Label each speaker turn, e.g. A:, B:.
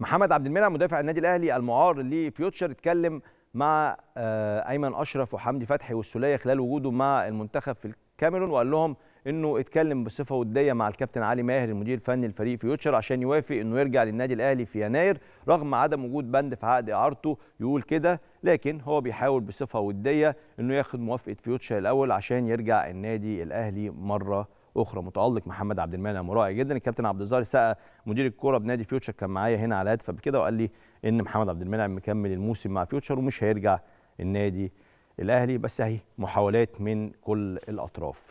A: محمد عبد المنعم مدافع النادي الاهلي المعار لفيوتشر اتكلم مع آه، ايمن اشرف وحمدي فتحي والسوليه خلال وجوده مع المنتخب في الكاميرون وقال لهم انه اتكلم بصفه وديه مع الكابتن علي ماهر المدير الفني لفريق فيوتشر عشان يوافق انه يرجع للنادي الاهلي في يناير رغم عدم وجود بند في عقد اعارته يقول كده لكن هو بيحاول بصفه وديه انه ياخد موافقه فيوتشر الاول عشان يرجع النادي الاهلي مره اخرى متالق محمد عبد المنعم ورائع جدا الكابتن عبد الظاهر سقى مدير الكوره بنادي فيوتشر كان معايا هنا على الهاتف قبل كده وقال لي ان محمد عبد المنعم مكمل الموسم مع فيوتشر ومش هيرجع النادي الاهلي بس اهي محاولات من كل الاطراف